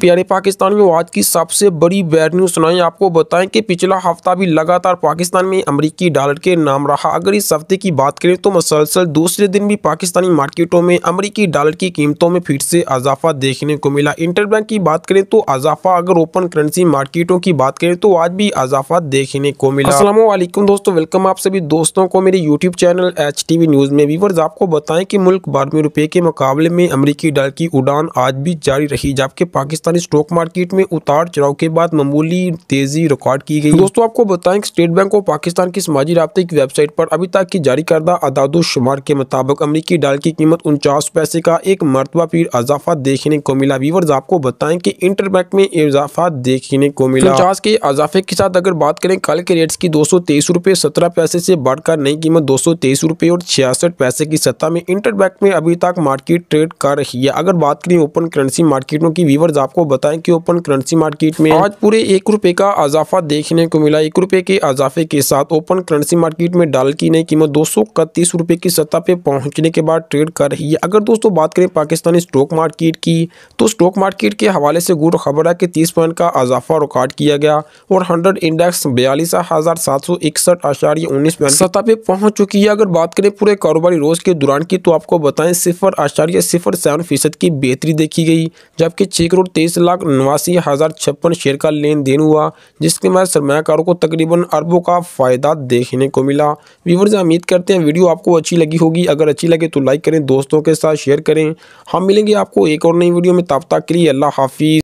प्यारे पाकिस्तान में आज की सबसे बड़ी बैड न्यूज सुनाई आपको बताएं कि पिछला हफ्ता भी लगातार पाकिस्तान में अमरीकी डॉलर के नाम रहा अगर इस हफ्ते की बात करें तो मुसलसल दूसरे दिन भी पाकिस्तानी मार्केटों में अमरीकी डॉलर की कीमतों में फिर से अजाफा देखने को मिला इंटरबैंक की बात करें तो अजाफा अगर ओपन करेंसी मार्केटों की बात करें तो आज भी अजाफा देखने को मिला असलम दोस्तों वेलकम आप सभी दोस्तों को मेरे यूट्यूब चैनल एच न्यूज में व्यूवर्स आपको बताएं कि मुल्क बारहवीं रुपये के मुकाबले में अमरीकी डॉलर की उड़ान आज भी जारी रही जबकि पाकिस्तान पाकिस्तानी स्टॉक मार्केट में उतार चढ़ाव के बाद मामूली तेजी रिकॉर्ड की गई दोस्तों आपको बताएं कि स्टेट बैंक ऑफ पाकिस्तान की समाजी रबते की वेबसाइट पर अभी तक की जारी करदा अदादो शुमार के मुताबिक अमरीकी डाल की कीमत उनचास पैसे का एक मरतबा फिर इजाफा देखने को मिला व्यूवर्स आपको बताएं कि इंटरबैंक में इजाफा देखने को मिला उनचास के इजाफे के साथ अगर बात करें कल के रेट्स की दो सौ तेईस रुपये सत्रह पैसे से बढ़कर नई कीमत दो सौ तेईस रुपये और छियासठ पैसे की सत्ता में इंटरबैंक में अभी तक मार्केट ट्रेड कर रही है अगर बात करें ओपन करेंसी मार्केटों की व्यवर्स आपको आपको बताएं कि ओपन करेंसी मार्केट में आज पूरे एक रुपए का अजाफा देखने को मिला एक रुपए के अजाफे के साथ ओपन करेंसी मार्केट में डाल की नई कीमत दो सौ इकतीस रुपये की सत्ता पे पहुंचने के बाद ट्रेड कर रही है अगर दोस्तों बात करें पाकिस्तानी स्टॉक मार्केट की तो स्टॉक मार्केट के हवाले से गुड खबर है कि तीस पॉइंट का अजाफा रिकॉर्ड किया गया और हंड्रेड इंडेक्स बयालीस हज़ार सात सौ इकसठ आशारी उन्नीस पॉइंट सतह पे पहुंच चुकी है अगर बात करें पूरे कारोबारी रोज के दौरान की तो आपको बताएं सिफर आशार्य सिफर सेवन फीसद की बेहतरी देखी गई जबकि छह करोड़ तेईस लाख नवासी हज़ार छप्पन शेयर का लेन देन हुआ जिसके बाद सरमाकारों को तकरीबन अरबों का फ़ायदा देखने को मिला से उम्मीद करते हैं वीडियो आपको अच्छी लगी होगी अगर अच्छी लगे तो लाइक करें दोस्तों के साथ शेयर करें हम मिलेंगे आपको एक और नई वीडियो में तब तक के लिए अल्लाह हाफिज़